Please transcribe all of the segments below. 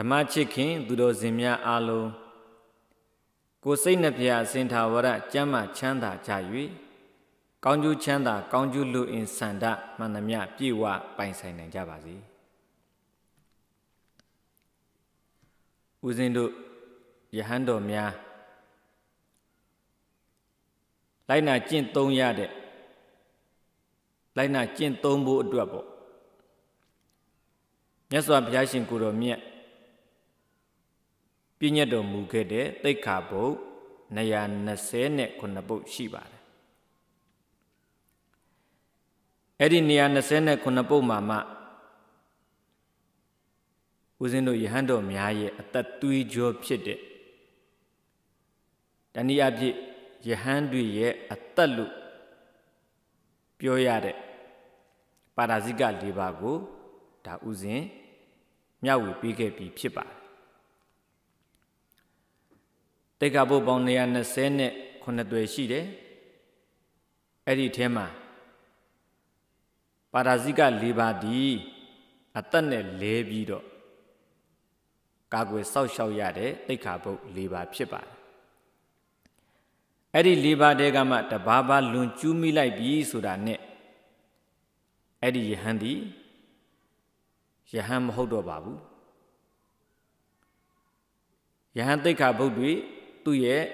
ဓမ္မချစ်ခင်သူတော်စင်များအားလုံးကိုစိတ်နှဖျားအစင်သာဝရကျမ်းမှချမ်းသာကြ၍ကောင်းကျိုးချမ်းသာ ကောင်းကျိုးလူအင်ဆန္ဒမှန်သမျှပြည့်ဝပိုင်ဆိုင်နိုင်ကြပါစေဦးဇင်းတို့ယဟန်တော်များလိုက်နာကျင့်သုံးရတဲ့လိုက်နာကျင့်သုံးဖို့အတွက်ပေါ့မြတ်စွာဘုရားရှင်ကိုယ်တော်မြတ်ပြည့်ညတ်တော်မူခဲ့တဲ့တိခါဘုတ်129ပုတ်ရှိပါတယ်အဲ့ဒီ129ပုတ်မှာမှဦးဇင်းတို့ယဟန်တော်များရဲ့အသက်သွေးကြောဖြစ်တဲ့တဏှိအဖြစ်ယဟန်တွေရဲ့အသက်လို့ပြောရတဲ့ပါရာဇိက၄ပါးကိုဒါဥစဉ်မျှဝေပေးခဲ့ပြီးဖြစ်ပါတယ်တိတ်ကပုတ်ပေါင်း120နဲ့9တွေ့ရှိတယ်အဲ့ဒီထဲမှာပါရာဇိက၄ပါးဒီအသက်နဲ့လဲပြီးတော့ကာကွယ်စောက်ရှောက်ရတဲ့တိတ်ခါပုတ်၄ပါးဖြစ်ပါတယ်အဲ့ဒီ၄ပါးတဲကမှတဘာဘာလွန်ကျူးမိလိုက်ပြီဆိုတာနဲ့အဲ့ဒီယဟန်ဒီယဟန်မဟုတ်တော့ပါဘူးယဟန်တိတ်ခါဘုတ်တွေသူ့ရဲ့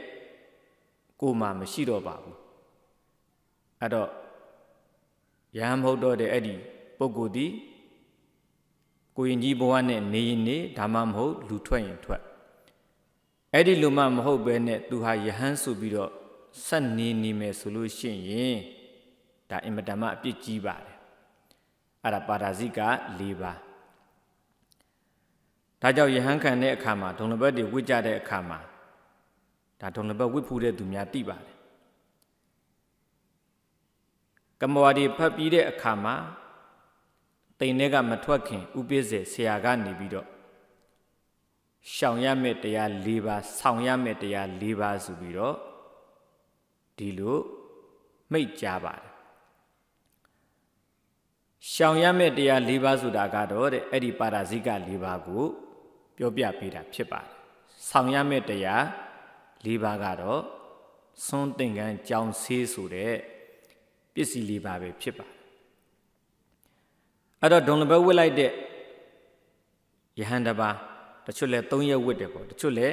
ကိုယ်မှာမရှိတော့ပါဘူးအဲ့တော့ရဟန်းမဟုတ်တော့တဲ့အဲ့ဒီပုဂ္ဂိုလ်ဒီကိုရင်ကြီးဘဝနဲ့နေရင်နေဒါမှမဟုတ် လူထွက်ရင်ထွက်အဲ့ဒီလူမှမဟုတ်ပဲနဲ့သူဟာယဟန်းဆိုပြီးတော့ဆက်နေနေမယ်ဆိုလို့ရှိရင်ဒါအင်မတန်မှအပြစ်ကြီးပါတယ်အဲ့ဒါပါရာဇိက၄ပါးဒါကြောင့်ယဟန်ခံတဲ့အခါမှာဒုံလဘတ်တွေဝိကြတဲ့အခါမှာဒါဒုံလဘဝိဖူတဲ့သူများသိပါတယ်ကမ္မဝါဒီဖတ်ပြီးတဲ့အခါမှာတိမ်ထဲကမထွက်ခင်ဥပိ္ပဇေဆရာကနေပြီးတော့ရှောင်ရမယ့်တရား၄ပါးဆောင်ရမယ့်တရား၄ပါးဆိုပြီးတော့ဒီလိုမိတ်ကြားပါတယ်ရှောင်ရမယ့်တရား၄ပါးဆိုတာကတော့တဲ့အဲ့ဒီပါရာဇိက၄ပါးကိုပြောပြပေးတာ ဖြစ်ပါတယ်ဆောင်ရမယ့်တရား၄ပါးကတော့သွန်းသင်္ကန်းကြောင်ဆေးဆိုတဲ့ပစ္စည်း၄ပါးပဲဖြစ်ပါတယ်အဲ့တော့ဒုံလဘဝစ်လိုက်တဲ့ယဟန်တပါတချို့လဲ၃ရက်ဝစ်တယ်ပေါ့တချို့လဲ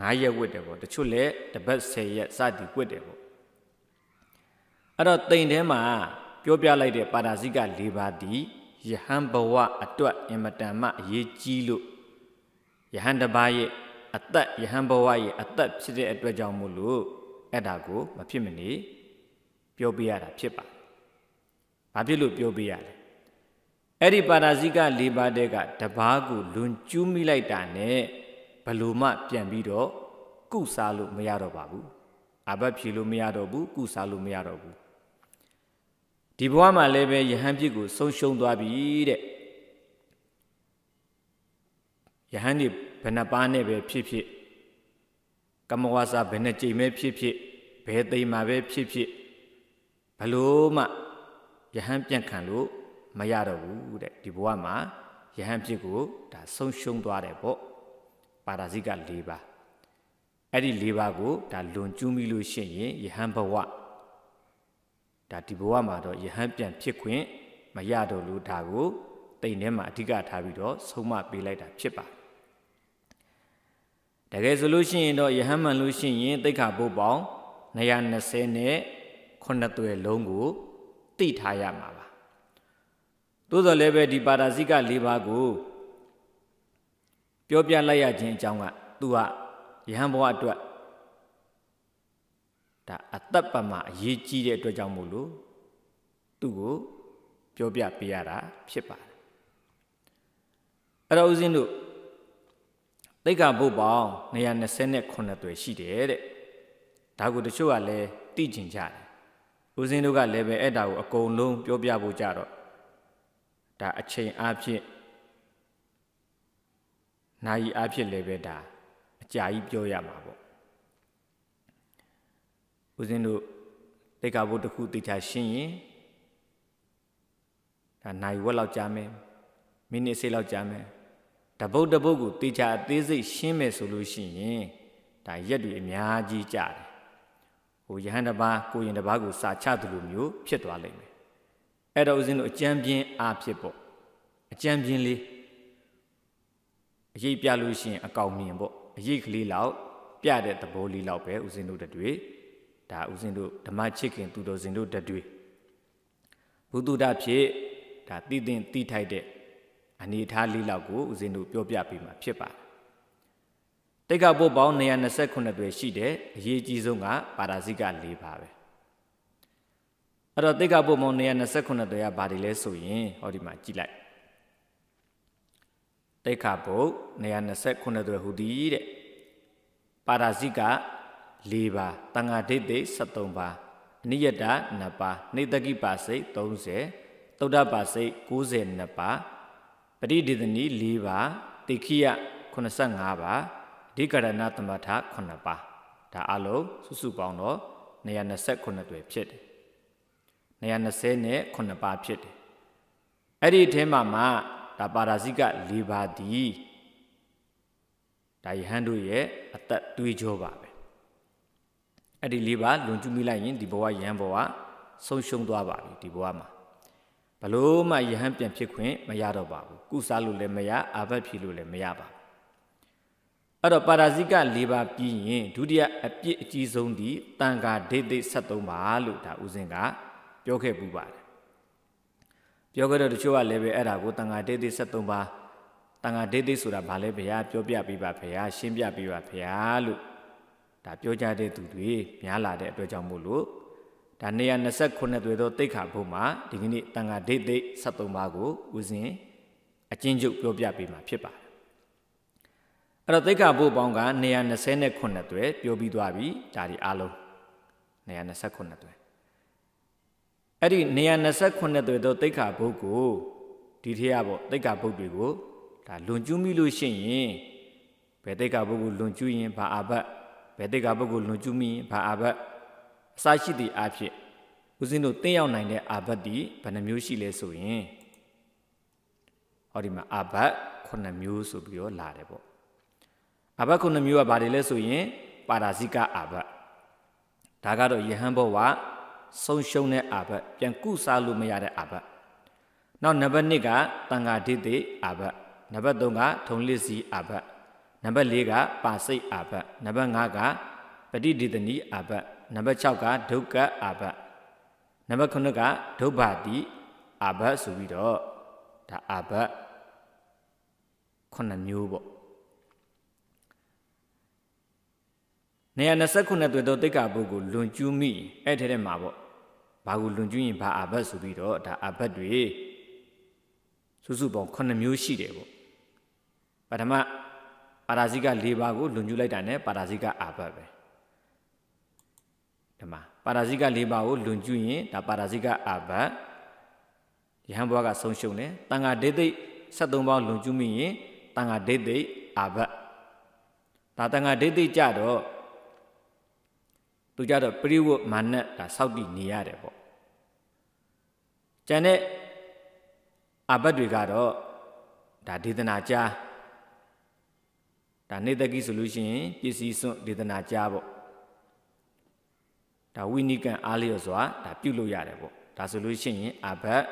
၅ရက်ဝစ်တယ်ပေါ့တချို့လဲတပတ်၁၀ရက်စသည်ဝစ်တယ်ပေါ့အဲ့တော့တိမ်ထဲမှာပြောပြလိုက်တဲ့ပါတာစိက၄ပါးဒီယဟန်ဘဝအတွက်အင်မတန်မှအရေးကြီးလို့ယဟန်တပါရဲ့အသက်ယဟန်ဘဝရဲ့အသက်ဖြစ်တဲ့အတွက်ကြောင့်မို့လို့အဲ့ဒါကို မဖြစ်မနေ ပြောပြရတာဖြစ်ပါဘာဖြစ်လို့ပြောပြရလဲအဲ့ဒီပါရာဇိက၄ပါးတဲ့ကတပားကိုလွန်ကျူးမိလိုက်တာနဲ့ဘလို့မှ ပြန်ပြီးတော့ကုစားလို့မရတော့ပါဘူးအဘတ်ဖြေလို့မရတော့ဘူးကုစားလို့မရတော့ဘူးဒီဘဝမှာလည်းပဲယဟန်ပြစ်ကို ဆုံးရှုံးသွားပြီတဲ့ယဟန်ဒီဘယ်နှပါးနဲ့ပဲဖြစ်ဖြစ်ကမ္မဝါစာဘယ်နှကြိမ်ပဲဖြစ်ဖြစ်ဘယ်သိမ်မှာပဲဖြစ်ဖြစ် ဘလို့မှယဟန်ပြန်ခံလို့မရတော့ဘူးတဲ့ဒီဘဝမှာယဟန်ဖြစ်ကိုဒါဆုံးရှုံးသွားတယ်ပေါ့ပါရာဇိက၄ပါးအဲ့ဒီ၄ပါးကိုဒါလွန်ကျူးမိလို့ရှိရင်ယဟန်ဘဝဒါဒီဘဝမှာတော့ယဟန်ပြန်ဖြစ်ခွင့်မရတော့လို့ဒါကိုတိမ်ထဲမှာအဓိကထားပြီးတော့ဆုံးမပေးလိုက်တာဖြစ်ပါတယ်တကယ်ဆိုလို့ရှိရင်တော့ယဟန်မှန်လို့ရှိရင်တိခါဘုတ်ပေါင်း120နဲ့9သွဲလုံးကိုသိထားရမှာပါသို့တော်လည်းပဲဒီပါရာဇိက၄ပါးကိုပြောပြလိုက်ရခြင်းအကြောင်းကသူကယဟန်ဘဝအတွက်ဒါအသက်ပမာအရေးကြီးတဲ့အတွက်ကြောင့်မို့လို့သူ့ကိုပြောပြပေးရတာဖြစ်ပါတယ်အဲ့တော့ဦးဇင်းတို့တိတ်ကဘုတ်ပေါင်း129တွေ့ရှိတယ်တဲ့ဒါကိုတချို့ကလည်းသိကျင်ကြတယ်ဦးစင်းတို့ကလည်းပဲအဲ့ဒါကိုအကုန်လုံးပြောပြဖို့ကြတော့ဒါအချိန်အဖြစ်နာယီအဖြစ်လည်းပဲဒါအကြာကြီးပြောရမှာပေါ့ဦးစင်းတို့တိတ်ကဘုတ်တစ်ခုတေချာရှင်းရင်ဒါနာယီဝက်လောက်ကြာမယ်မိနစ်စေးလောက်ကြာမယ်တပုတ်တပုတ်ကိုတေချာအသေးစိတ်ရှင်းမယ်ဆိုလို့ရှိရင်ဒါရက်တွေအများကြီးကြတယ်ဟိုယဟန်တပါကိုရင်တပါကိုစာချသလိုမျိုး ဖြစ်သွားလိမ့်မယ်အဲ့တော့ဦးဇင်းတို့အကြံပြင်းအားဖြစ်ပေါ့အကြံပြင်းလေးအရေးပြလို့ရှိရင်အကောင်မြင်ပေါ့အရေးကလေးလောက်ပြတဲ့သဘောလေးလောက်ပဲဦးဇင်းတို့တွေဒါဦးဇင်းတို့ဓမ္မချစ်ခင်သူတော်စင်တို့တွေဘုသူဒ္ဓဖြစ်ဒါတည်တင်တည်ထိုက်တဲ့အနေအထားလေးလောက်ကိုဦးဇင်းတို့ပြောပြပေးမှာဖြစ်ပါတယ်တိတ်ကဘုတ်ပေါင်း128တွေ့ရှိတဲ့အရေးကြီးဆုံးကပါရာဇိက၄ပါပဲအဲ့တော့တိတ်ကဘုတ်ပေါင်း128တွေ့ကဘာတွေလဲဆိုရင်ဟောဒီမှာကြည့်လိုက်တိတ်ခဘုတ်128တွေ့ဟူသည်တဲ့ပါရာဇိက၄ပါတန်ဃာဒိဋ္ဌိ73ပါအနိယတ2ပါ နေတကိပါစိတ်30တုဒ္ဓပါစိတ်92ပါပရိဒေသနီ၄ပါးတိခိယ85ပါးဓိကရဏသမထ9ပါးဒါအလုံးစုစုပေါင်းတော့129တွေ့ဖြစ်တယ်120နဲ့9ပါးဖြစ်တယ်အဲ့ဒီထဲမှာမှဒါပါရာဇိက၄ပါးဒီဒါယဟန်တို့ရဲ့အသက်တွေးကြောပါပဲအဲ့ဒီ၄ပါးလွန်ကျူးမိလိုက်ရင်ဒီဘဝယဟန်ဘဝဆုံးရှုံးသွားပါပြီဒီဘဝမှာဘလို့မှယဟန်ပြန်ဖြစ်ခွင့်မရတော့ပါဘူးကုစားလို့လည်းမရအာဘတ်ဖြစ်လို့လည်းမရပါဘူးအဲ့တော့ပါရာဇိက၄ပါးပြီးရင်ဒုတိယအပြစ်အကြီးဆုံးဒီတန်ခါဒိဋ္ဌိ73ပါလို့ဒါဦးစင်ကပြောခဲ့ပူပါတယ်ပြောခဲ့တော့တချို့ကလည်းပဲအဲ့ဒါကိုတန်ခါဒိဋ္ဌိ73ပါတန်ခါဒိဋ္ဌိဆိုတာဘာလဲဗျာပြောပြပေးပါဗျာရှင်းပြပေးပါဗျာလို့ဒါပြောကြတဲ့သူတွေများလာတဲ့အတွက်ကြောင့်မို့လို့ဒါ129သွေသောတိခါဘုမှာဒီကနေ့တန်ဃာဒိဋ္ဌိ73ပါးကိုဦးစဉ်အကျဉ်းချုပ်ပြောပြပေးမှာဖြစ်ပါတယ်အဲ့တော့တိခါဘုပေါင်းက129သွေပြောပြီးသွားပြီဒါဒီအားလုံး129သွေအဲ့ဒီ129သွေသောတိခါဘုကိုဒီထရပေါ့တိခါဘုတွေကိုဒါလွန်ကျူးမိလို့ရှိရင်ဘယ်တိခါဘုကိုလွန်ကျူးရင်ဘာအာဘတ်ဘယ်တိခါဘုကိုလွန်ကျူးမိရင်ဘာအာဘတ်အစာရှိသည့်အဖြစ်ဦးဇင်းတို့သိရောက်နိုင်တဲ့အာဘတ်ဒီဘယ်နှမျိုးရှိလဲဆိုရင်ဟောဒီမှာအာဘတ်9မျိုးဆိုပြီးတော့လာတယ်ပေါ့အာဘတ်9မျိုးကဘာတွေလဲဆိုရင်ပါရာဇိကအာဘတ်ဒါကတော့ယဟန်ဘောဝဆုံရှုံတဲ့အာဘတ်ပြန်ကုစားလို့မရတဲ့အာဘတ်နောက်နံပါတ်1ကတန်ဃာဒိဋ္ဌိအာဘတ်နံပါတ်3ကထုံလစ်စီအာဘတ်နံပါတ်4ကပါစိတ်အာဘတ်နံပါတ်5ကပฏิဒိဋ္ဌနိအာဘတ်နံပါတ်6ကဒုက္ခအာဘတ်နံပါတ်9ကဒုဗ္ဗတိအာဘတ်ဆိုပြီးတော့ဒါအာဘတ်9မျိုးပေါ့နေရာ29တွေ့တော့တိက္ကပုဂ္ဂိုလ်လွန်ကျူးမိအဲ့ထဲထဲမှာပေါ့ဘာကိုလွန်ကျူးရင်ဘာအာဘတ်ဆိုပြီးတော့ဒါအာဘတ်တွေစုစုပေါင်း9မျိုးရှိတယ်ပေါ့ပထမပါရာဇိက၄ပါးကိုလွန်ကျူးလိုက်တာ ਨੇ ပါရာဇိကအာဘတ်ပဲဓမ္မပါရာဇိက၄ပါးကိုလွန်ကျူးရင်ဒါပါရာဇိကအာဘတ်ယဟန်ဘွားကဆုံးရှုံးတယ်တန်ဃာဒိဋ္ဌိ73ပါးလွန်ကျူးမိရင်တန်ဃာဒိဋ္ဌိအာဘတ်ဒါတန်ဃာဒိဋ္ဌိကြတော့သူကြတော့ပရိဝတ်မာနဒါစောက်တည်နေရတယ်ပေါ့ကျန်တဲ့အာဘတ်တွေကတော့ဒါဒေသနာကြားဒါနေတကိဆိုလို့ရှိရင်ပစ္စည်းစွန့်ဒေသနာကြားပေါ့ဒါဝိနိကံအားလျော်စွာဒါပြုလို့ရတယ်ပေါ့ဒါဆိုလို့ရှိရင်အဘတ်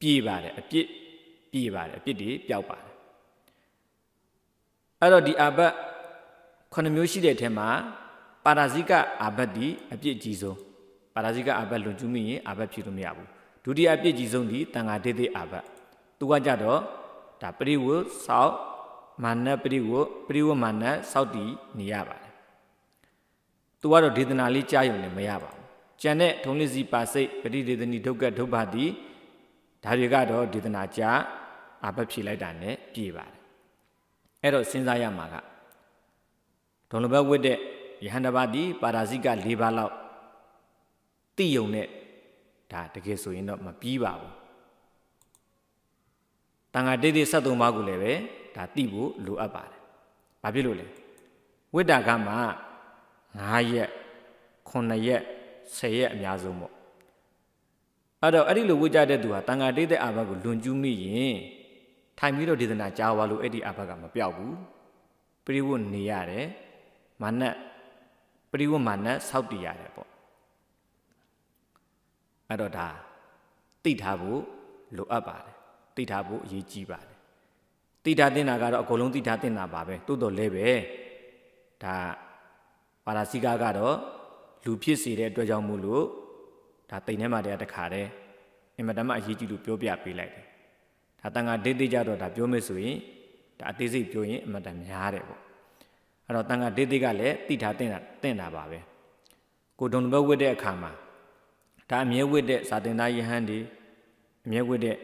ပြေးပါတယ်အပြစ်ပြေးပါတယ်အပြစ်တွေပျောက်ပါတယ်အဲ့တော့ဒီအဘတ်ခုနှစ်မျိုးရှိတဲ့ထဲမှာပါရာဇိကအဘတ်ဒီအပြစ်ကြီးဆုံးပါရာဇိကအဘတ်လွန်ကျူးမိရင်အဘတ်ဖြေလို့မရဘူးဒုတိယအပြစ်ကြီးဆုံးဒီတန်ဃာဒေသေအဘတ်သူကကြတော့ဒါပရိဝုဆောက်မာနပရိဝုပရိဝုမာနဆောက်တည်နေရပါသူကတော့ဒေသနာလေးကြားရုံနဲ့မရပါဘူးကျန်တဲ့ထုံးလေးစီပါစိတ်ပฏิဒေသနီဒုက္ခဒုဗ္ဗတိဒါတွေကတော့ဒေသနာကြားအာပတ်ဖြေလိုက်တာနဲ့ပြည့်ပါတယ်အဲ့တော့စဉ်းစားရမှာကဒုံလဘဝိတ္တယဟန္တပါတိပါရာဇိက၄ပါးလောက်တိယုံနဲ့ဒါတကယ်ဆိုရင်တော့မပြီးပါဘူးတန်ဃာတိတိ73ပါးကိုလည်းပဲဒါတိဖို့လိုအပ်ပါတယ်ဘာဖြစ်လို့လဲဝိတ္တကမှာ9ရက်9ရက်10ရက်အများဆုံးပေါ့အဲ့တော့အဲ့ဒီလိုဝိကြတဲ့သူဟာတန်ဃာတိတဲ့အာဘကိုလွန်ကျူးမိရင်ထိုင်ပြီးတော့ဒေသနာကြားဝါလို့အဲ့ဒီအာဘကမပြောက်ဘူးပရိဝတ်နေရတယ်မာနပရိဝတ်မာနစောက်တည်ရတယ်ပေါ့အဲ့တော့ဒါတိထားဖို့လိုအပ်ပါတယ်တိထားဖို့အရေးကြီးပါတယ်တိထားတင်တာကတော့အကုန်လုံးတိထားတင်တာပါပဲတိုးတော်လဲပဲဒါပါရာစီကကတော့လူဖြစ်စေတဲ့အတွက်ကြောင့်မို့လို့ဒါတိမ်ထဲမှာတည်းတခါတည်းအင်မတန်မှအရေးကြီးလို့ပြောပြပေးလိုက်တယ်ဒါတန်ခါဒေသေကြတော့ဒါပြောမယ်ဆိုရင်ဒါအသေးစိတ်ပြောရင်အင်မတန်များတယ်ပေါ့အဲ့တော့တန်ခါဒေသေကလည်းတိထားတင်တာတင်တာပါပဲကိုဒုံဘက်ဝစ်တဲ့အခါမှာဒါအမြဲဝစ်တဲ့ဇာတင်သားယဟန်တွေအမြဲဝစ်တဲ့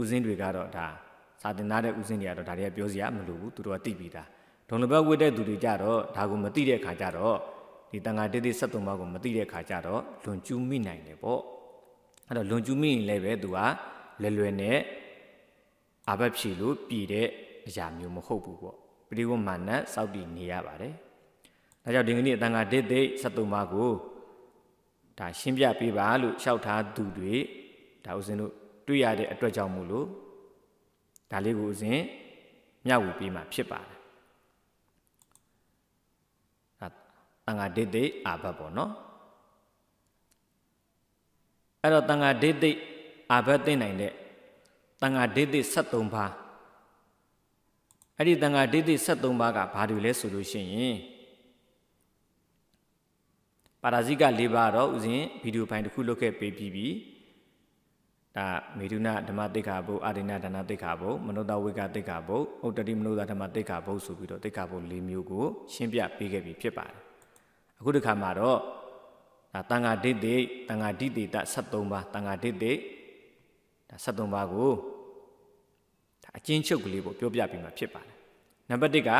ဥစဉ်တွေကတော့ဒါဇာတင်သားတဲ့ဥစဉ်တွေကတော့ဒါတွေကပြောစရာမလိုဘူးသူတို့ကသိပြီးသားဒုံလဘက်ဝိတဲ့သူတွေကြတော့ဒါကိုမသိတဲ့ခါကြတော့ဒီတန်ခါတိတိ73ပါးကိုမသိတဲ့ခါကြတော့လွန်ကျူးမိနိုင်တယ်ပေါ့အဲ့တော့လွန်ကျူးမိရင်လည်းပဲသူကလွယ်လွယ်နဲ့အာဘက်ဖြေလို့ပြည်တဲ့အရာမျိုးမဟုတ်ဘူးပေါ့ပရိဝမာနစောက်တည်နေရပါတယ်ဒါကြောင့်ဒီကနေ့အတန်ခါတိတိ73ပါးကိုဒါရှင်းပြပေးပါလို့လျှောက်ထားသူတွေဒါဥစဉ်တို့တွေ့ရတဲ့အတွက်ကြောင့်မို့လို့ဒါလေးကိုဥစဉ်မျှဝေပေးမှာဖြစ်ပါတယ်တန်ဃာဒိဋ္ဌိအာဘတ်ပေါ့နော်အဲ့တော့တန်ဃာဒိဋ္ဌိအာဘတ်သိနိုင်တဲ့တန်ဃာဒိဋ္ဌိ73ပါးအဲ့ဒီတန်ဃာဒိဋ္ဌိ73ပါးကဘာတွေလဲဆိုလို့ရှိရင်ပါရာဇိက၄ပါးတော့ဥစဉ်ဗီဒီယိုဖိုင်တစ်ခုလုပ်ခဲ့ပေးပြီးပြီဒါမေဒုနာဓမ္မတိက္ခာဘုအာရိဏဒါနတိက္ခာဘုမနောတဝိကတိက္ခာဘုဥတ္တတိမနောတဓမ္မတိက္ခာဘုဆိုပြီးတော့တိက္ခာဘု၄မျိုးကိုရှင်းပြပေးခဲ့ပြီဖြစ်ပါတယ်အခုဒီခါမှာတော့ဒါတန်ဃာဒိဋ္ဌိတန်ဃာဒိဋ္ဌိတ73ပါးတန်ဃာဒိဋ္ဌိဒါ73ပါးကိုဒါအချင်းချုပ်ကလေးပေါ့ပြောပြပြီးမှဖြစ်ပါတယ်နံပါတ်1က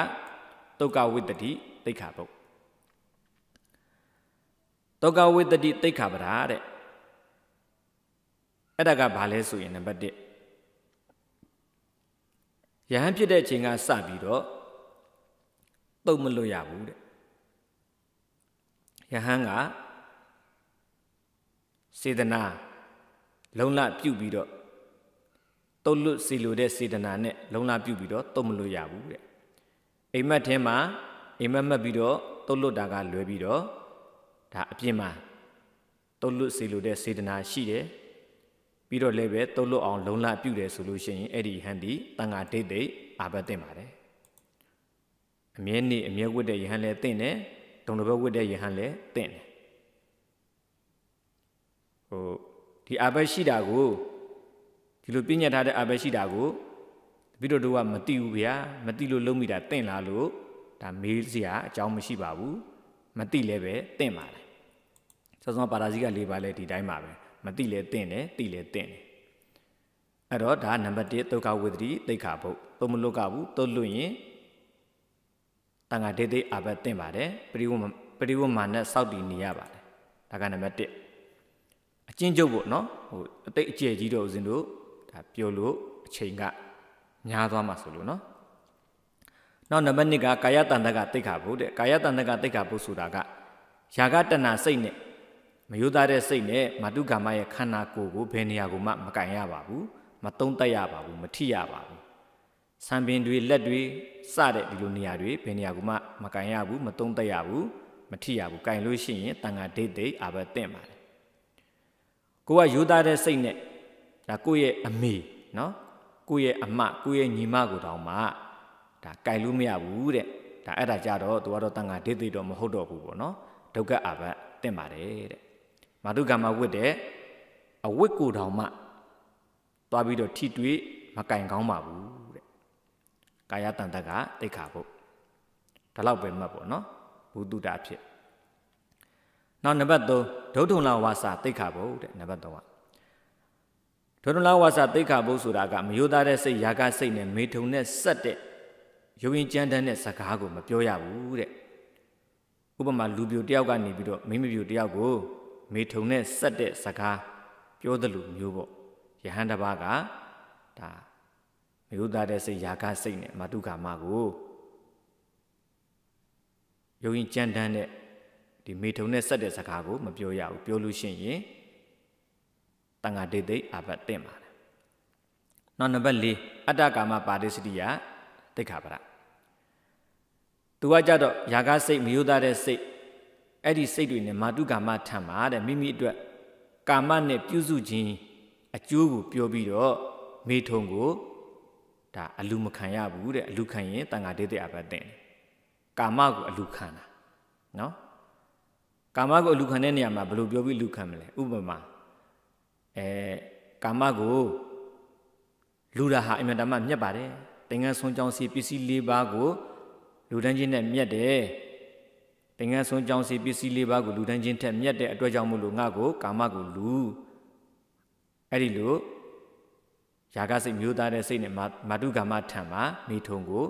တုတ်ကဝိတ္တိတိခါပုတ်တုတ်ကဝိတ္တိတိခါပဓာတဲ့အဲ့ဒါကဘာလဲဆိုရင်နံပါတ်1ယဟန်ဖြစ်တဲ့အချိန်ကစပြီးတော့တုတ်မလွတ်ရဘူးတဲ့ယဟန်ကစေတနာ လုံလပြုတ်ပြီးတော့တုတ်လွတ်စီလိုတဲ့စေတနာနဲ့လုံလပြုတ်ပြီးတော့တုတ်မလို့ရဘူးတဲ့အိမ်မက်ထဲမှာအိမ်မက်မှတ်ပြီးတော့တုတ်လွတ်တာက လွယ်ပြီးတော့ဒါအပြင်မှာတုတ်လွတ်စီလိုတဲ့စေတနာရှိတယ်ပြီးတော့လည်းပဲတုတ်လွတ်အောင် လုံလပြုတ်တယ်ဆိုလို့ရှိရင်အဲ့ဒီဟန်ဒီတန်ဃာဒိတ်ဒိတ်အာဘတ်တင်ပါတယ်အမြဲနေအမြဲဝတ်တဲ့ယဟန်လည်းတင်တယ်ဒုံတပတ်ဝတ်တဲ့ယဟန်လည်းတင့်တယ်ဟိုဒီအာဘက်ရှိတာကိုဒီလိုပြညတ်ထားတဲ့အာဘက်ရှိတာကိုတပိတို့တို့ကမသိဘူးဗျာမသိလို့လုံးမိတာတင့်လားလို့ဒါမေးစရာအကြောင်းမရှိပါဘူးမသိလည်းပဲတင့်ပါလေစောစောပါရာဇီက၄ပါးလဲဒီတိုင်းပါပဲမသိလည်းတင့်တယ်သိလည်းတင့်တယ်အဲ့တော့ဒါနံပါတ်1ဒုက္ခဝေဒတိသိခါဘုတ်သုံးမလွတ်ကဘူးသုံးလွတ်ရင်တန်ခါဒေသိအာဘတ်တင့်ပါတယ်ပရိဝပရိဝမာနဲ့စောက်တည်နေရပါတယ်ဒါကနံပါတ်1အချင်းကျုပ်ပေါ့နော်ဟိုအတိတ်အကျယ်ကြီးတော့ဦးဇင်းတို့ဒါပြောလို့အချိန်ကများသွားမှာဆိုလို့နော်နောက်နံပါတ်2ကကာယတန်တကတိတ်ခါဖို့တဲ့ကာယတန်တကတိတ်ခါဖို့ဆိုတာကယာကတဏစိတ်နဲ့မယုသားတဲ့စိတ်နဲ့မာတုကာမရဲ့ခန္ဓာကိုယ်ကိုဘယ်နေရာကိုမှမကင်ရပါဘူးမတုံးတက်ရပါဘူးမထိရပါဘူးဆံပင်တွေလက်တွေစတဲ့ဒီလိုနေရာတွေဘယ်နေရာကမှမကင်ရဘူးမတုံးတက်ရဘူးမထိရဘူးကင်လို့ရှိရင်တန်ခါဒိတ်ဒိတ်အာဘတင့်ပါလေကိုကယူသားတဲ့စိတ်နဲ့ဒါကိုရဲ့အမေနော်ကိုရဲ့အမကိုရဲ့ညီမကိုတောင်မှဒါကင်လို့မရဘူးတဲ့ဒါအဲ့ဒါကြတော့သူကတော့တန်ခါဒိတ်ဒိတ်တော့မဟုတ်တော့ဘူးပေါ့နော်ဒုက္ခအာဘတင့်ပါတယ်တဲ့မာတုကမ္မဝတ်တဲ့အဝတ်ကိုတောင်မှသွားပြီးတော့ထိတွေ့မကင်ကောင်းပါဘူးကာယတန်တကတိခါဖို့ဒါလောက်ပဲမှတ်ပေါ့နော်ဘုသူတာဖြစ်နောက်နံပါတ်3ဒုထုံလဝါစာတိခါဖို့တဲ့နံပါတ်3ကဒုထုံလဝါစာတိခါဖို့ဆိုတာကမယိုသားတဲ့စိတ်ယာကစိတ်နဲ့မေထုံနဲ့ဆက်တဲ့ရုပ်ရင်ကြမ်းတမ်းတဲ့စကားကိုမပြောရဘူးတဲ့ဥပမာလူပြိုတယောက်ကနေပြီးတော့မိမပြိုတယောက်ကို မေထုံနဲ့ဆက်တဲ့စကားပြောသလိုမျိုးပေါ့ယဟန်တပါးကဒါမယုသားတဲ့စိတ်ယာကစိတ်နဲ့မာတုကာမကိုယုံရင်ကြံတန်းတဲ့ဒီမိထုံနဲ့ဆက်တဲ့စကားကို မပြောရဘူးပြောလို့ရှိရင်တန်ဃာဒိဋ္ဌိအဘတ်တင့်ပါတယ်။နောက်နံပါတ်၄အတ္တကာမပါတိစတိယတိခါပရ။သူကကြတော့ယာကစိတ်မယုသားတဲ့စိတ်အဲ့ဒီစိတ်တွေနဲ့မာတုကာမထံမှာတဲ့မိမိအတွက်ကာမနဲ့ပြုစုခြင်း အကျိုးကိုပြောပြီးတော့မိထုံကိုဒါအလူမခံရဘူးတဲ့အလူခံရင်တန်ခါဒိဋ္ဌိအပတ်တဲ့ကာမကိုအလူခံတာနော်ကာမကိုအလူခံတဲ့နေရာမှာဘယ်လိုပြောပြီးလူခံမလဲဥပမာအဲကာမကိုလူရာဟာအင်မတန်မှမြတ်ပါတယ်တင်ငန်းဆုံးကြောင်းစီပစ္စည်း၄ပါးကို လူတန်းချင်းနဲ့မြတ်တယ်တင်ငန်းဆုံးကြောင်းစီပစ္စည်း၄ပါးကိုလူတန်းချင်းထက်မြတ်တဲ့အတွက်ကြောင့်မို့လို့ငါကိုကာမကိုလူအဲ့ဒီလို့ယာကစိတ်မျိုးသားတဲ့စိတ်နဲ့မာတုကာမထံမှာမိထုံကို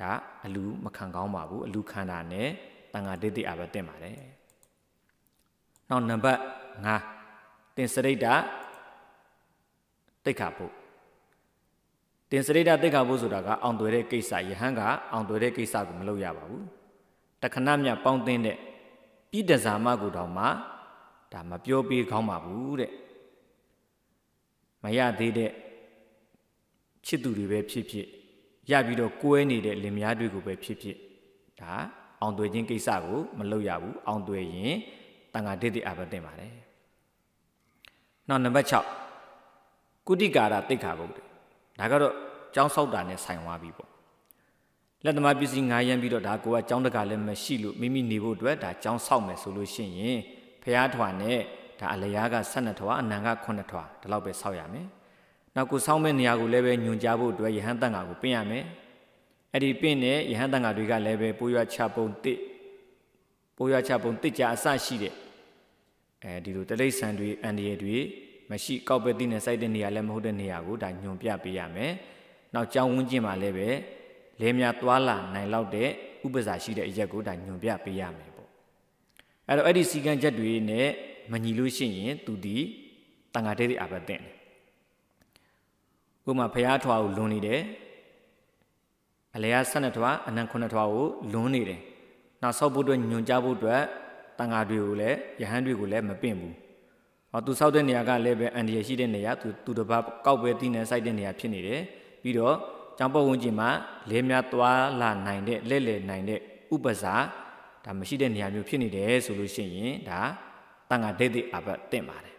ဒါအလူမခံကောင်းပါဘူးအလူခန္ဓာနဲ့တန်ဃာဒိဋ္ဌိအဘတင်ပါတယ်။နောက်နံပါတ်5တင်စရိတ်တာတိတ်ခါဖို့တင်စရိတ်တာတိတ်ခါဖို့ဆိုတာကအောင်သွဲတဲ့ကိစ္စယဟန်ကအောင်သွဲတဲ့ကိစ္စကိုမလုပ်ရပါဘူး။တခဏမြပေါင်းသိတဲ့ပြည်တဇာမကိုတောင်မှဒါမပြောပေးကောင်းပါဘူးတဲ့။မရသေးတဲ့ချစ်သူတွေပဲဖြစ်ဖြစ်ရပြီးတော့ကွဲနေတဲ့လင်မယားတွေကိုပဲဖြစ်ဖြစ်ဒါအောင်သွေခြင်းကိစ္စကို မလုပ်ရဘူးအောင်သွေရင်တန်ခါဒိဋ္ဌိအဘတ်တင်ပါတယ်နောက်နံပါတ်6ကုတိကာရတိတ်ခါဘုတ်တယ်ဒါကတော့ကြောင်းဆောက်တာနဲ့ဆိုင်သွားပြီပေါ့လက်သမားပစ္စည်းငါးရမ်းပြီးတော့ဒါကိုကကြောင်းတကာလည်းမရှိလို့မိမိနေဖို့အတွက်ဒါကြောင်းဆောက်မယ်ဆိုလို့ရှိရင်ဖျားထွာနဲ့ဒါအလျားက12ထွာအနံက9ထွာဒီလောက်ပဲဆောက်ရမယ်နောက်ကိုဆောင်းမဲ့နေရာကိုလည်းပဲညွန်ကြားဖို့အတွက်ယဟန်တန်ဃာကိုပင့်ရမယ်အဲ့ဒီပင့်တဲ့ယဟန်တန်ဃာတွေကလည်းပဲပိုးရွချပုံတစ်ပိုးရွချပုံတစ်ကြအစရှိတဲ့အဲဒီလိုတလိษံတွေအန္တရာယ်တွေမရှိကောက်ပဲသိနေစိုက်တဲ့နေရာလည်းမဟုတ်တဲ့နေရာကိုဒါညွန်ပြပေးရမယ်နောက်ကြောင်းဝန်းကျင်မှာလည်းပဲလဲများသွာလာနိုင်လောက်တဲ့ဥပစာရှိတဲ့အရက်ကိုဒါညွန်ပြပေးရမယ်ပေါ့အဲ့တော့အဲ့ဒီစီကံချက်တွေနဲ့မညီလို့ရှိရင် သူဒီတန်ဃာတဲ့အာဘတ်တဲ့ဥပမာဖျားထွားကိုလွန်နေတယ်အလျား12ထွားအနံ9ထွားကိုလွန်နေတယ်နောက်ဆောက်ဖို့အတွက်ညွန်ကြဖို့အတွက်တန်ဃာတွေကိုလည်းယဟန်တွေကိုလည်းမပင့်ဘူးဟောသူဆောက်တဲ့နေရာကလည်းပဲအန်ဒီရရှိတဲ့နေရာသူသူတစ်ပါးကောက်ပဲတီးနေစိုက်တဲ့နေရာဖြစ်နေတယ်ပြီးတော့ကျောင်းပေါ်ဝင်ကြီးမှာလဲများသွာလာနိုင်တဲ့လဲ့လေနိုင်တဲ့ဥပစာဒါမရှိတဲ့နေရာမျိုးဖြစ်နေတယ်ဆိုလို့ရှိရင်ဒါတန်ဃာဒိဋ္ဌိအဘတ်တင့်ပါတယ်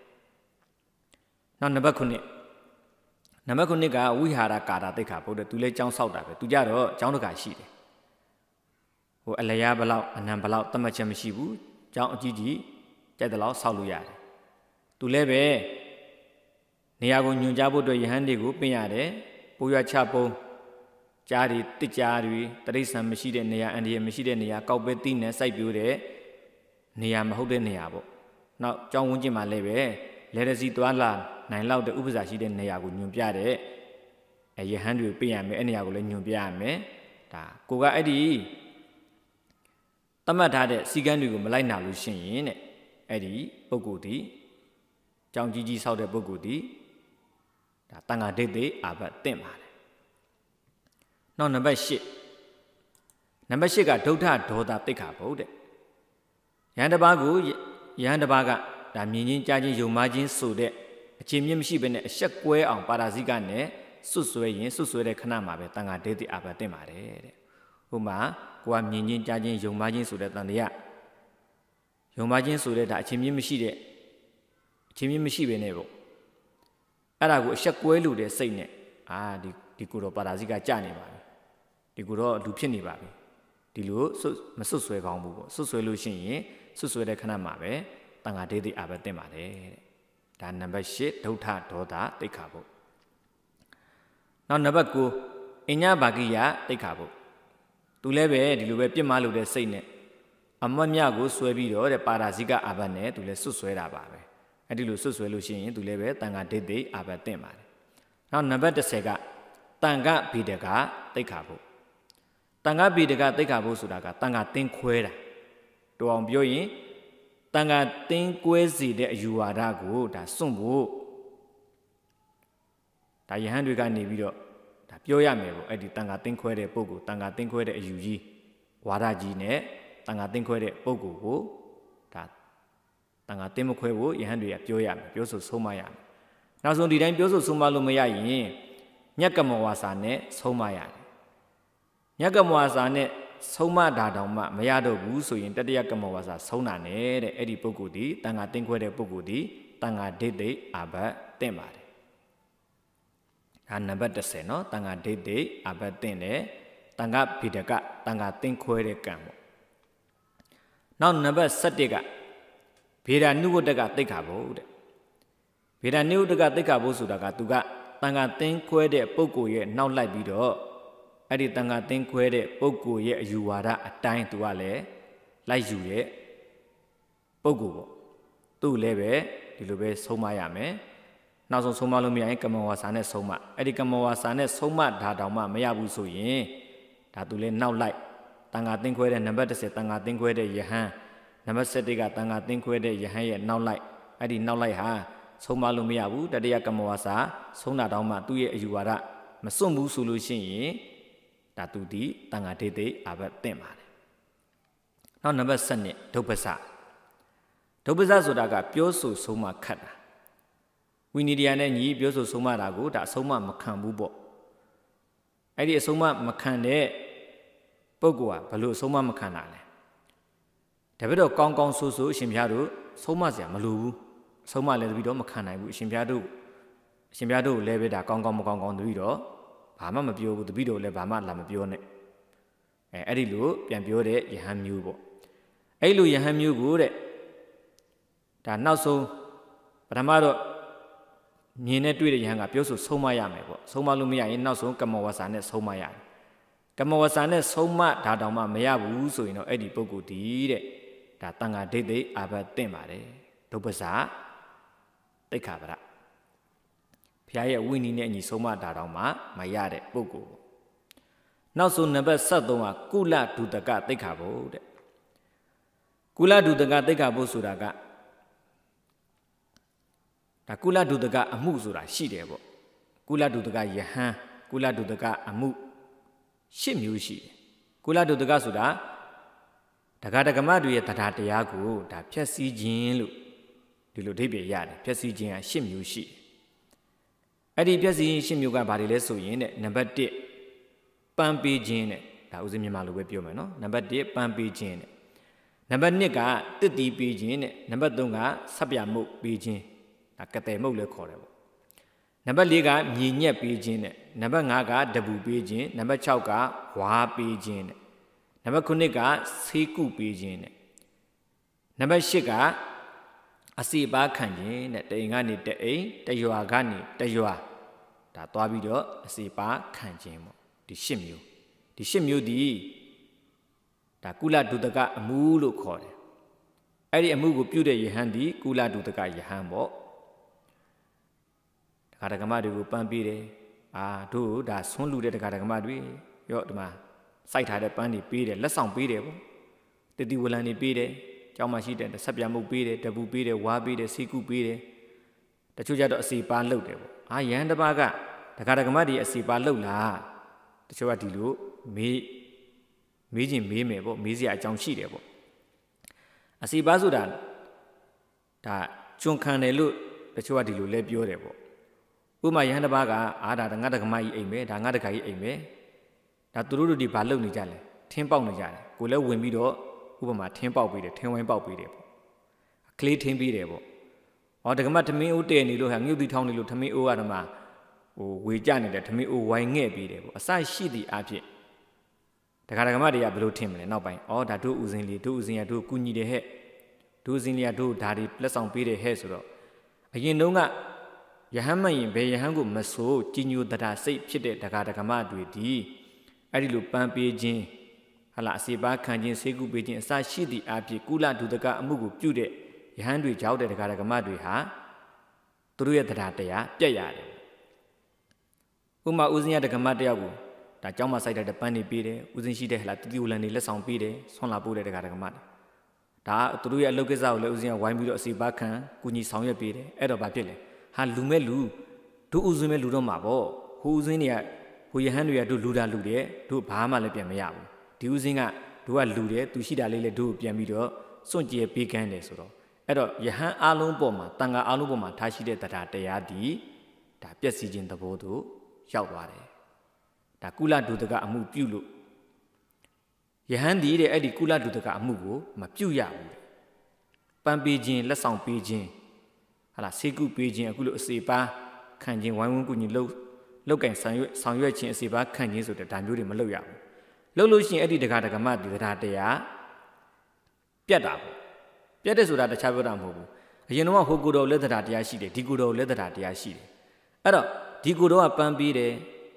နောက်နံပါတ်9နံပါတ်9ကဝိဟာရကာတာတိခါဘုဒ္ဓသူလဲចောင်းဆောက်တာပဲသူကြတော့ចောင်းတကာရှိတယ်ဟိုအလျားဘလောက်အနံဘလောက်တတ်မှတ်ချက်မရှိဘူးចောင်းအကြီးကြီးကြိုက်တယ်လောက်ဆောက်လို့ရတယ်သူလဲပဲနေရာကိုညွန်ကြားဖို့အတွက်ယဟန်တွေကိုပြင်ရတယ်ပိုးရွချပုံးကြားတွေတစ်ကြားတွေတရိษံမရှိတဲ့နေရာအန္တရာယ်မရှိတဲ့နေရာကောက်ပဲတိနဲ့စိုက်ပြိုးတဲ့နေရာမဟုတ်တဲ့နေရာပေါ့နောက်ចောင်းဝန်းကျင်မှာလည်းပဲလဲရစီသွားလာနိုင်လောက်တဲ့ဥပစာရှိတဲ့နေရာကိုညွန်ပြတဲ့ယဟန်တွေပြရမယ်အဲ့နေရာကိုလည်းညွန်ပြရမယ်ဒါကိုကအဲ့ဒီတတ်မှတ်ထားတဲ့စီကန်းတွေကိုမလိုက်နာလို့ရှိရင်တဲ့အဲ့ဒီပုဂ္ဂိုလ်ဒီကြောင်ကြီးကြီးဆောက်တဲ့ပုဂ္ဂိုလ်ဒီဒါတန်ဃာဒိဋ္ဌိအာဘတ်တင့်ပါတယ်နောက်နံပါတ်8နံပါတ်8ကဒုဋ္ဌဒေါသတိခါဘုတ်တဲ့ယဟန်တစ်ပါးကိုယဟန်တစ်ပါးကဒါမြင်ချင်းကြားချင်းယုံမှားချင်းဆိုတဲ့အခြေမြင့်မရှိဘဲနဲ့အဆက်ကွဲအောင်ပါရာဇိကနဲ့စွတ်ဆွဲရင်စွတ်ဆွဲတဲ့ခဏမှာပဲတန်ခါဒိဋ္ဌိအာဘတ်တင်ပါတယ်တဲ့ဥမာကိုကမြင်ချင်းကြားချင်းယုံမှားချင်းဆိုတဲ့တန်တရားယုံမှားချင်းဆိုတဲ့ဒါအခြေမြင့်မရှိတဲ့အအခြေမြင့်မရှိဘဲနဲ့ပေါ့အဲ့ဒါကိုအဆက်ကွဲလို့တဲ့စိတ်နဲ့အာဒီဒီကိုတော့ပါရာဇိကကြာနေပါပြီဒီကိုတော့လူဖြစ်နေပါပြီဒီလိုမစွတ်ဆွဲကောင်းဘူးပေါ့စွတ်ဆွဲလို့ရှိရင်စွတ်ဆွဲတဲ့ခဏမှာပဲတန်ခါဒိဋ္ဌိအာဘတ်တင်ပါတယ်တဲ့ဒါနံပါတ်၈ဒုဋ္ဌဒေါသတိခါဘုတ်နောက်နံပါတ်9အညဘာကိယတိခါဘုတ်သူလည်းပဲဒီလိုပဲပြစ်မှားလို့တဲ့စိတ်နဲ့အမတ်မြကိုဆွဲပြီးတော့တဲ့ပါရာဇိကအာဘတ်နဲ့သူလည်းဆွတ်ဆွဲတာပါပဲအဲ့ဒီလိုဆွတ်ဆွဲလို့ရှိရင်သူလည်းပဲတန်ခါဒိတ်သိအာဘတ်တင့်ပါတယ်နောက်နံပါတ်10ကတန်ခါဘီတကတိခါဘုတ်တန်ခါဘီတကတိခါဘုတ်ဆိုတာကတန်ခါတင်းခွဲတာတူအောင်ပြောရင်တန်ခါတင်းကွဲစေတဲ့အယူဝါဒကိုဒါစွန့်ဖို့ဒါယဟန်တွေကနေပြီးတော့ဒါပြောရမယ်ပေါ့အဲ့ဒီတန်ခါတင်းခွဲတဲ့ပုံကိုတန်ခါတင်းခွဲတဲ့အယူကြီးဝါဒကြီးနဲ့တန်ခါတင်းခွဲတဲ့ပုံကိုကိုဒါတန်ခါတင်းမခွဲဖို့ယဟန်တွေကပြောရမယ်ပြောဆိုဆုံးမရမယ်နောက်ဆုံးဒီတိုင်းပြောဆိုဆုံးမလို့မရရင်ညက်ကမဝါစာနဲ့ဆုံးမရတယ်ညက်ကမဝါစာနဲ့ဆုံးမတာတောင်မှမရတော့ဘူးဆိုရင်တတရကမောဝါစာဆုံးတာနဲ့တဲ့အဲ့ဒီပုဂ္ဂိုလ်ဒီတန်ခါတင်းခွဲတဲ့ပုဂ္ဂိုလ်ဒီတန်ခါဒိဋ္ဌိအာဘတ်တင့်ပါတယ်ဒါနံပါတ်30နော်တန်ခါဒိဋ္ဌိအာဘတ်တင့်တယ်တန်ခါဗိဒကတန်ခါတင်းခွဲတဲ့ကံပေါ့နောက်နံပါတ်17ကဗေဒနုဝတ္တကသိက္ခာဘုတဲ့ဗေဒနုဝတ္တကသိက္ခာဘုဆိုတာကသူကတန်ခါတင်းခွဲတဲ့ပုဂ္ဂိုလ်ရဲ့နောက်လိုက်ပြီးတော့အဲ့ဒီတန်ခါသင်ခွဲတဲ့ပုဂ္ဂိုလ်ရဲ့အယူဝါဒအတိုင်းသူကလည်းလိုက်ယူရဲ့ပုဂ္ဂိုလ်ပေါ့သူ့လည်းပဲဒီလိုပဲဆုံးမရမယ်နောက်ဆုံးဆုံးမလို့မရရင်ကမ္မဝါစာနဲ့ဆုံးမအဲ့ဒီကမ္မဝါစာနဲ့ဆုံးမဒါတောင်မှမရဘူးဆိုရင်ဒါသူလည်းနောက်လိုက်တန်ခါသင်ခွဲတဲ့နံပါတ်10တန်ခါသင်ခွဲတဲ့ယဟန်နံပါတ်7ကတန်ခါသင်ခွဲတဲ့ယဟန်ရဲ့နောက်လိုက်အဲ့ဒီနောက်လိုက်ဟာဆုံးမလို့မရဘူးတတိယကမ္မဝါစာဆုံးတာတောင်မှသူ့ရဲ့အယူဝါဒမစွန့်ဘူးဆိုလို့ရှိရင်ဒါသူဒီတန်ဃာဒေသိအာဘတ်တင့်ပါတယ်နောက်နံပါတ်7ဒုပ္ပစဒုပ္ပစဆိုတာက ပြောဆိုဆုံးမခတ်တာဝိနည်းတရားနဲ့ညီပြောဆိုဆုံးမတာကိုဒါအဆုံးမမခံဘူးပေါ့အဲ့ဒီအဆုံးမမခံတဲ့ပုဂ္ဂိုလ်ကဘလို့အဆုံးမမခံတာလဲတပည့်တော်ကောင်းကောင်းဆိုဆိုအရှင်ဘုရားတို့ဆုံးမစရာမလိုဘူးအဆုံးမလည်းတပည့်တော်မခံနိုင်ဘူးအရှင်ဘုရားတို့အရှင်ဘုရားတို့လည်းပဲဒါကောင်းကောင်းမကောင်းကောင်းတပည့်တော်ဘာမှမပြောဘူးတပည့်တော်လည်းဘာမှလာမပြောနဲ့အဲအဲ့ဒီလိုပြန်ပြောတဲ့ယဟန်မျိုးပေါ့အဲ့လိုယဟန်မျိုးကိုတဲ့ဒါနောက်ဆုံးပထမတော့မြင်နဲ့တွေ့တဲ့ယဟန်ကပြောဆိုဆုံးမရမယ်ပေါ့ဆုံးမလို့မရရင်နောက်ဆုံးကမ္မဝါစာနဲ့ဆုံးမရတယ်ကမ္မဝါစာနဲ့ဆုံးမဒါတောင်မှမရဘူးဆိုရင်တော့အဲ့ဒီပုဂ္ဂိုလ်ဒီတဲ့ဒါတန်ဃာဒိဋ္ဌိအာဘတ်တင့်ပါတယ်ဒုပ္ပစာတိခါပရဘုရားရဲ့ဝိနည်းနဲ့အညီဆုံးမတာတောင်မှမရတဲ့ပုဂ္ဂိုလ်နောက်ဆုံးနံပါတ်73ကကုလဒုတကသိက္ခာပုတဲ့ကုလဒုတကသိက္ခာပုဆိုတာကဒါကုလဒုတကအမှုဆိုတာရှိတယ်ပေါ့ကုလဒုတကယဟန်ကုလဒုတကအမှု၈မျိုးရှိတယ်ကုလဒုတကဆိုတာတက္ကဒကမတွေရဲ့တရားတရားကိုဒါဖြည့်ဆည်းခြင်းလို့ဒီလိုအဓိပ္ပာယ်ရတယ်ဖြည့်ဆည်းခြင်းက၈မျိုးရှိတယ်အဲ့ဒီပြည့်စည်ရှင်းမျိုးကဘာတွေလဲဆိုရင်တဲ့နံပါတ်1ပန်ပေးခြင်းတဲ့ဒါဥစဉ်မြန်မာလိုပဲပြောမယ်နော်နံပါတ်1ပန်ပေးခြင်းတဲ့နံပါတ်2ကတစ်တီပေးခြင်းတဲ့နံပါတ်3ကဆပ်ပြမှုပေးခြင်းဒါကတဲ့မှုလည်းခေါ်တယ်ပေါ့နံပါတ်4ကမြေညက်ပေးခြင်းတဲ့နံပါတ်5ကတပူပေးခြင်းနံပါတ်6ကဝါပေးခြင်းတဲ့နံပါတ်9ကဆေးကုပေးခြင်းတဲ့နံပါတ်8ကအစီပါခံခြင်းတဲ့တအိမ်ကနေတအိမ်တရွာကနေတရွာဒါသွားပြီးတော့အစီပါခံခြင်းပေါ့ဒီရှစ်မျိုးဒီရှစ်မျိုးဒီဒါကုလဒုတကအမှုလို့ခေါ်တယ်အဲ့ဒီအမှုကိုပြုတဲ့ယဟန်ဒီကုလဒုတကယဟန်ပေါ့ဒကာဒကမတွေကိုပန်းပေးတယ်အာတို့ဒါဆွန်းလူတဲ့ဒကာဒကမတွေရော့ဒီမှာစိုက်ထားတဲ့ပန်းတွေပေးတယ်လက်ဆောင်ပေးတယ်ပေါ့တတိဝလန်တွေပေးတယ်ကျောင်းမှာရှိတဲ့ဆက်ပြမုတ်ပေးတယ်တပူပေးတယ်ဝါပေးတယ်စီကုပေးတယ်တချို့ကြတော့အစီပါလှုပ်တယ်ပေါ့အာရန်တပါကဒကာဒကမဒီအစီပါလှုပ်လားတချို့ကဒီလိုမေးမေးခြင်းမေးမယ်ပေါ့မေးစရာအကြောင်းရှိတယ်ပေါ့အစီပါဆိုတာဒါကျွန်ခံတယ်လို့တချို့ကဒီလိုလဲပြောတယ်ပေါ့ဥမာယဟန်တပါကအာဒါငါတကမကြီးအိမ်ပဲဒါငါတကကြီးအိမ်ပဲဒါသူတို့တို့ဒီဘာလုပ်နေကြလဲထင်းပေါက်နေကြတယ်ကိုလည်းဝင်ပြီးတော့ဥပမာထင်းပေါက်ပြီးတယ်ထင်းဝိုင်းပေါက်ပြီးတယ်ပေါ့ကလေးထင်းပြီးတယ်ပေါ့ဟောဒကမထမင်းအိုးတဲနေလို့ဟာငုတ်တီထောင်းနေလို့ထမင်းအိုးကတော့မှဟိုဝေကြနေတယ်ထမင်းအိုးဝိုင်းငဲ့ပြီးတယ်ပေါ့အစရှိသည့်အဖြစ်ဒကာဒကမတွေကဘယ်လိုထင်မလဲနောက်ပိုင်းအော်ဒါတို့ဦးစင်းလေးတို့ဦးစင်းရတို့ကူညီတယ်ဟဲ့တို့ဦးစင်းလေးကတို့ဒါတွေလက်ဆောင်ပေးတယ်ဟဲ့ဆိုတော့အရင်တုန်းကယဟန်မရင်ဘယ်ယဟန်ကိုမဆိုးကြီးညိုတရာစိတ်ဖြစ်တဲ့ဒကာဒကမတွေဒီအဲ့ဒီလိုပန်းပေးခြင်းဟလာအစီပါခံခြင်းစေကုပေးခြင်းအစရှိသည့်အဖြစ်ကုလဒုဒကအမှုကိုပြုတဲ့ယဟန်တွေကြောက်တဲ့တရားဓမ္မတွေဟာသူတို့ရဲ့တရားတရားပြက်ရတယ်။ဥမာဦးဇင်းရဓမ္မတရားကိုဒါကြောင်းမဆိုင်တဲ့ပန်းနေပေးတယ်ဦးဇင်းရှိတဲ့ဟလာတူတူလန်နေလက်ဆောင်ပေးတယ်ဆွမ်းလာပို့တဲ့တရားဓမ္မတွေဒါသူတို့ရဲ့အလုပ်ကိစ္စကိုလည်းဦးဇင်းကဝိုင်းပြီးတော့အစီပါခံကုညီဆောင်ရွက်ပေးတယ်အဲ့တော့ဘာဖြစ်လဲဟာလူမဲ့လူဒုဦးဇင်းမဲ့လူတော့မှာပေါ့ဟိုဦးဇင်းတွေကဟိုယဟန်တွေကတို့လူတာလူတယ်တို့ဘာမှလည်းပြန်မရဘူးဒီဦးစင်းကတို့ကလူတယ်သူရှိတာလေးလည်းတို့ကိုပြန်ပြီးတော့စွန့်ကြဲပေးကမ်းတယ်ဆိုတော့အဲ့တော့ယဟန်အလုံးပေါ်မှာတန်ခါအလုံးပေါ်မှာထားရှိတဲ့တရားတရားဒီဒါပျက်စီးခြင်းသဘောသို့ရောက်သွားတယ်ဒါကုလဒုတကအမှုပြုလို့ယဟန်ဒီတဲ့အဲ့ဒီကုလဒုတကအမှုကို မပြုရဘူးပန်ပေးခြင်း လက်ဆောင်ပေးခြင်းဟာလားစေကုပေးခြင်းအခုလိုအစေပါခံခြင်းဝိုင်းဝန်းကူညီလှုပ်လောက်ကင်ဆောင်ရွက်ဆောင်ရွက်ခြင်းအစီပါခံခြင်းဆိုတဲ့ဒါမျိုးတွေမလုပ်ရဘူးလှုပ်လို့ရှိရင်အဲ့ဒီတက္ကဒကမဒီတရားတရားပြတ်တာပေါ့ပြတ်တယ်ဆိုတာတခြားပြောတာမဟုတ်ဘူးအရင်တော့ဟိုကိုတော်လက်တရားတရားရှိတယ်ဒီကိုတော်လက်တရားတရားရှိတယ်အဲ့တော့ဒီကိုတော်ကပန်းပေးတယ်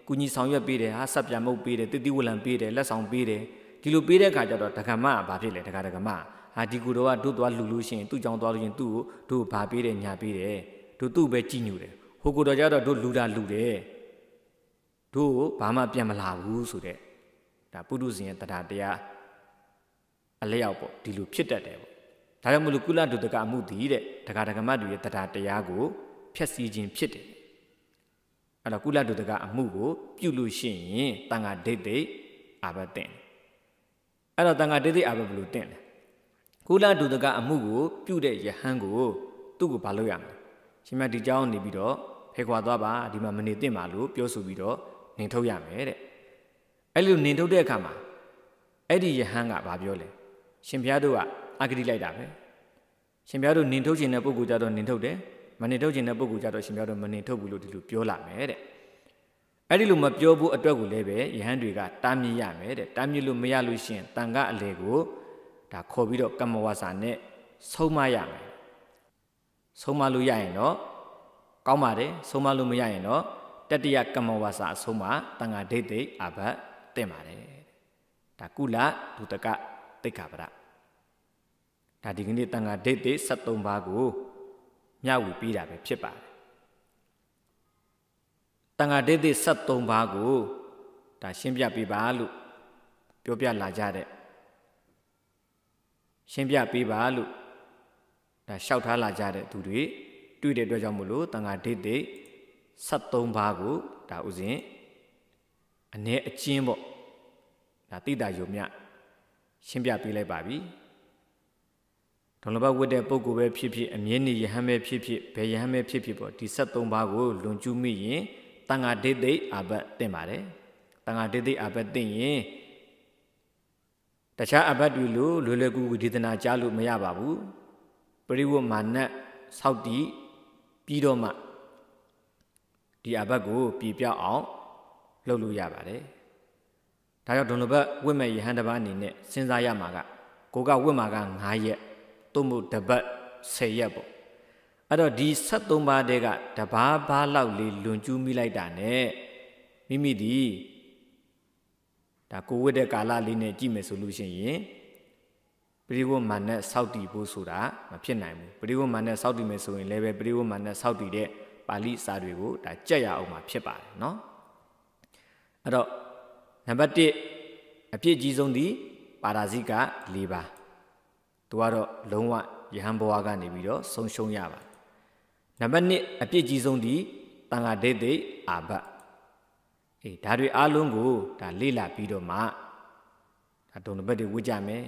ကုညီဆောင်ရွက်ပေးတယ်ဟာဆက်ပြမုတ်ပေးတယ်တိတိဝလံပေးတယ်လက်ဆောင်ပေးတယ်ဒီလိုပေးတဲ့အခါကျတော့ဒကမကဘာဖြစ်လဲဒကာဒကမဟာဒီကိုတော်ကတို့သွားလှူလို့ရှိရင်သူ့ကြောင့်သွားလို့ရှိရင်သူ့ကိုတို့ဘာပေးတယ်ညာပေးတယ်တို့သူ့ပဲကြည်ညိုတယ်ဟိုကိုတော်ကြတော့တို့လူတာလူတယ်တို့ဘာမှပြန်မလာဘူးဆိုတဲ့ဒါပုထုဇဉ်ရဲ့တရားတရားအလျောက်ပေါ့ဒီလိုဖြစ်တတ်တယ်ပေါ့ဒါကြောင့်မလို့ကုလဒုတကအမှုသည်တဲ့ဒကာဒကမတူရဲ့တရားတရားကိုဖျက်ဆီးခြင်းဖြစ်တယ်အဲ့တော့ကုလဒုတကအမှုကို ပြုလို့ရှိရင်တန်ခါဒိတ်ဒိတ်အာဘတ်တင်အဲ့တော့တန်ခါဒိတ်ဒိတ်အာဘတ်ဘလို့တင်လဲကုလဒုတကအမှုကိုပြုတဲ့ယဟန်ကိုသူ့ကိုဘာလုပ်ရမလဲရှင်မဒီเจ้าနေပြီးတော့ဖေခွာသွားပါဒီမှာမနေသင့်ပါလို့ပြောဆိုပြီးတော့နေထုတ်ရမယ်တဲ့အဲ့လိုနင်ထုတ်တဲ့အခါမှာအဲ့ဒီယဟန်ကဘာပြောလဲရှင်ဘုရားတို့ကအဂတိလိုက်တာပဲရှင်ဘုရားတို့နင်ထုတ်ခြင်းတဲ့ပုဂ္ဂိုလ်ကြတော့နင်ထုတ်တယ်မနင်ထုတ်ခြင်းတဲ့ပုဂ္ဂိုလ်ကြတော့ရှင်ဘုရားတို့မနင်ထုတ်ဘူးလို့ဒီလိုပြောလာမယ်တဲ့အဲ့ဒီလိုမပြောဘူးအတွက်ကိုလည်းပဲယဟန်တွေကတားမြစ်ရမယ်တဲ့တားမြစ်လို့မရလို့ရှင်တန်ခအလေကိုဒါခေါ်ပြီးတော့ကမ္မဝါစာနဲ့ဆုံးမရမယ်ဆုံးမလို့ရရင်တော့ကောင်းပါတယ်ဆုံးမလို့မရရင်တော့တတ္တယကမ္မဝါစာအဆုံးမတန်ခဒိဋ္ဌိအဘတ်သင့်ပါတယ်ဒါကုလဒုတကတိခါပဒဒါဒီကနေ့တန်ခါဒိတ်တိ73ပါးကိုမျှဝေပေးတာပဲဖြစ်ပါတယ်တန်ခါဒိတ်တိ73ပါးကိုဒါရှင်းပြပေးပါလို့ပြောပြလာကြတဲ့ရှင်းပြပေးပါလို့ဒါလျှောက်ထားလာကြတဲ့သူတွေတွေ့တဲ့အတွက်ကြောင့်မို့လို့တန်ခါဒိတ်တိ73ပါးကိုဒါဥစဉ်အ ਨੇ အကျဉ်းပေါ့ဒါတိတာယုံမြရှင်းပြပေးလိုက်ပါပြီဒုံလဘဝတ်တဲ့ပုဂ္ဂိုလ်ပဲဖြစ်ဖြစ်အမြင့်နေယဟန်ပဲဖြစ်ဖြစ်ဘယ်ယဟန်ပဲဖြစ်ဖြစ်ပေါ့ဒီ73ပါးကိုလွန်ကျူးမိရင်တန်ဃာဒိဋ္ဌိအာဘတ်တင့်ပါတယ်တန်ဃာဒိဋ္ဌိအာဘတ်တင့်ရင်တခြားအဘတ်တွေလိုလွယ်လွယ်ကူကူဒေသနာကြားလို့မရပါဘူးပရိဝတ်မာနတ်ဆောက်တည်ပြီးတော့မှဒီအဘတ်ကို ပြပြအောင်လုပ်လို့ရပါတယ်။ဒါကြောင့်ဒွန်လဘတ်ဝိမဲ့ယဟန်တပါးအနေနဲ့စဉ်းစားရမှာကကိုကဝိမာက9ရက်သို့မဟုတ်တပတ်10ရက်ပေါ့။အဲ့တော့ဒီ73ပါးတဲကတပါးပါးလောက်လေးလွန်ကျူးမိလိုက်တာ ਨੇ မိမိဒီဒါကိုဝိတဲ့ကာလလေးနဲ့ကြည့်မယ်ဆိုလို့ရှိရင်ပရိဝမန်နဲ့စောက်တည်ဖို့ဆိုတာမဖြစ်နိုင်ဘူးပရိဝမန်နဲ့စောက်တည်မယ်ဆိုရင်လည်းပဲပရိဝမန်နဲ့စောက်တည်တဲ့ပါဠိစာတွေကိုဒါကြက်ရအောင်မှာဖြစ်ပါတယ်เนาะအဲ့တော့နံပါတ်1အပြည့်ကြီးဆုံးသည် ပါရာဇိက၄ပါးသူကတော့လုံးဝယဟန်ဘဝကနေပြီးတော့ဆုံးရှုံးရပါတယ်နံပါတ်1အပြည့်ကြီးဆုံးသည်တန်ဃာဒိဋ္ဌိအာဘတ်အေးဒါတွေအားလုံးကိုဒါလေ့လာပြီးတော့မှဒါဒုံနံပါတ်တွေဝတ်ကြမယ်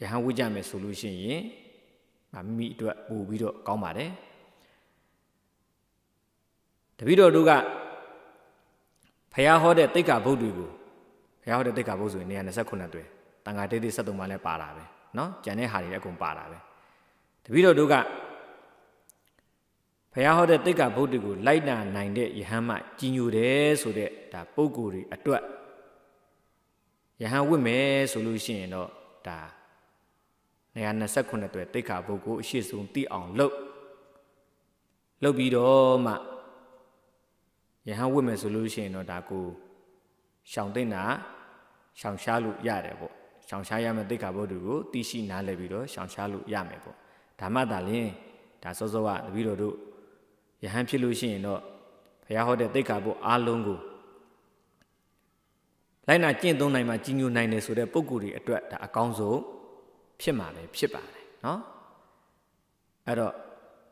ယဟန်ဝတ်ကြမယ်ဆိုလို့ရှိရင်မိမိအတွက်ပို့ပြီးတော့ကောင်းပါတယ်တပည့်တော်တို့ကဖះဟောတဲ့တိတ်္ခာဘုတ်တွေကိုဖះဟောတဲ့တိတ်္ခာဘုတ်ဆိုရင်နေရာ29တွေ့တန်ခါတိတ်တိ73မှာလည်းပါတာပဲเนาะကြံတဲ့ဟာတွေလည်းအကုန်ပါတာပဲတပည့်တော်တို့ကဖះဟောတဲ့တိတ်္ခာဘုတ်တွေကိုလိုက်နာနိုင်တဲ့ယဟန်မှကြီးညိုတယ်ဆိုတဲ့ဒါပုံကိုယ်တွေအတွက်ယဟန်ဝတ်မယ်ဆိုလို့ရှိရင်တော့ဒါနေရာ29တွေ့တိတ်္ခာဘုတ်ကိုအရှိဆုံးသိအောင်လုပ်လုပ်ပြီးတော့မှယဟန်ဝတ်မယ်ဆိုလို့ရှိရင်တော့ဒါကိုရှောင်သိမ့်တာရှောင်ရှားလို့ရတယ်ပေါ့ရှောင်ရှားရမယ့်တိခါဘုဒ္ဓကိုသိရှိနားလည်ပြီးတော့ရှောင်ရှားလို့ရမယ်ပေါ့ဒါမှသာလျှင်ဒါစောစောကတပည့်တော်တို့ယဟန်ဖြစ်လို့ရှိရင်တော့ဘုရားဟောတဲ့တိခါဘုအားလုံးကိုလိုက်နာကျင့်သုံးနိုင်မှကြီးညိုနိုင်တယ်ဆိုတဲ့ပုံကိုယ်တွေအတွက်ဒါအကောင်းဆုံးဖြစ်မှာပဲဖြစ်ပါတယ်နော်အဲ့တော့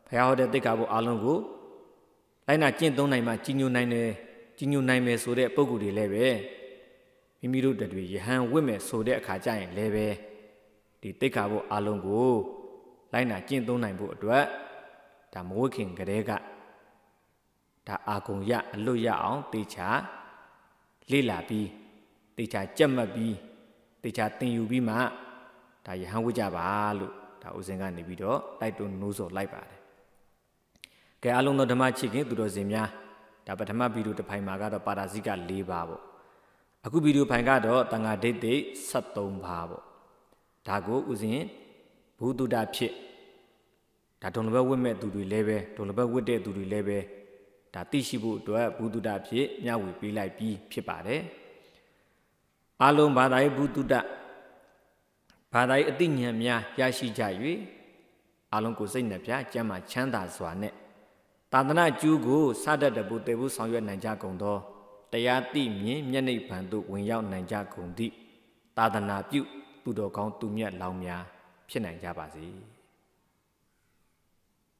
ဘုရားဟောတဲ့တိခါဘုအားလုံးကိုလိုက်နာကျင့်သုံးနိုင်မှကြီးညိုနိုင်တယ်ကြီးညိုနိုင်မယ်ဆိုတဲ့ပုံကူတွေလည်းပဲမိမိတို့တွေယဟန်ဝတ်မယ်ဆိုတဲ့အခါကျရင်လည်းပဲဒီတိတ်ခါဖို့အလုံးကို လိုက်နာကျင့်သုံးနိုင်ဖို့အတွက်ဒါမဝတ်ခင်ကတည်းကဒါအာကုံရအလွတ်ရအောင်တေချာလေ့လာပြီးတေချာကြက်မှတ်ပြီးတေချာသင်ယူပြီးမှဒါယဟန်ဝတ်ကြပါလို့ဒါဥစဉ်ကနေပြီးတော့တိုက်တွန်းနိုးစော်လိုက်ပါတယ်ကဲအလုံးသောဓမ္မချစ်ခင်သူတော်စင်များဒါပထမဗီဒီယိုတစ်ဖိုင်မှာကတော့ပါရာဇိက၄ပါးပေါ့အခုဗီဒီယိုဖိုင်ကတော့တန်ဃာဒိဋ္ဌိ73ပါးပေါ့ဒါကိုဥစဉ်ဘုသူတာဖြစ်ဒါဒုံလဘက်ဝတ်မဲ့သူတွေလည်းပဲဒုံလဘက်ဝတ်တဲ့သူတွေလည်းပဲဒါသိရှိဖို့အတွက်ဘုသူတာဖြစ်မျှဝေပေးလိုက်ပြီးဖြစ်ပါတယ်အလုံးဘာသာရေးဘုသူတာဘာသာရေးအသိဉာဏ်များရရှိကြ၍အလုံးကိုစိတ်နှပြကျမ်းမှချမ်းသာစွာနဲ့သာသနာကျူးကို စတတ်တဘူးတည်ဘူးဆောင်ရွက်နိုင်ကြကုန်သောတရားသိမြင်မျက်နှိပ်ဖန်သို့ဝင်ရောက်နိုင်ကြကုန်သည့်သာသနာပြုသူတော်ကောင်းသူမြတ်လောင်းများဖြစ်နိုင်ကြပါစေ။